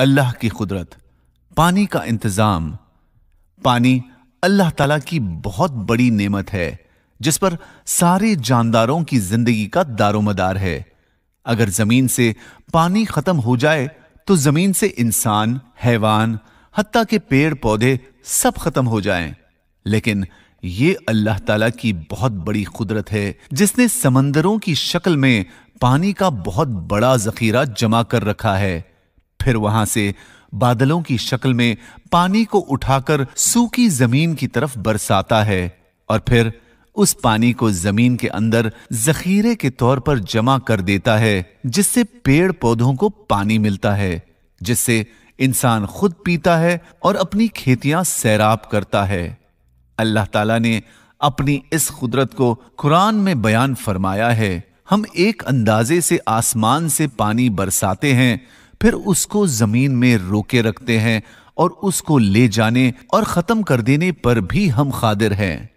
अल्लाह की कुदरत पानी का इंतज़ाम पानी अल्लाह ताला की बहुत बड़ी नेमत है जिस पर सारे जानदारों की जिंदगी का दारोमदार है अगर जमीन से पानी खत्म हो जाए तो जमीन से इंसान हैवान हती के पेड़ पौधे सब खत्म हो जाएं। लेकिन ये अल्लाह ताला की बहुत बड़ी कुदरत है जिसने समंदरों की शक्ल में पानी का बहुत बड़ा जखीरा जमा कर रखा है फिर वहां से बादलों की शक्ल में पानी को उठाकर सूखी जमीन की तरफ बरसाता है और फिर उस पानी को जमीन के अंदर जखीरे के तौर पर जमा कर देता है जिससे पेड़ पौधों को पानी मिलता है जिससे इंसान खुद पीता है और अपनी खेतियां सैराब करता है अल्लाह ताला ने अपनी इस कुदरत को कुरान में बयान फरमाया है हम एक अंदाजे से आसमान से पानी बरसाते हैं फिर उसको जमीन में रोके रखते हैं और उसको ले जाने और खत्म कर देने पर भी हम खादिर हैं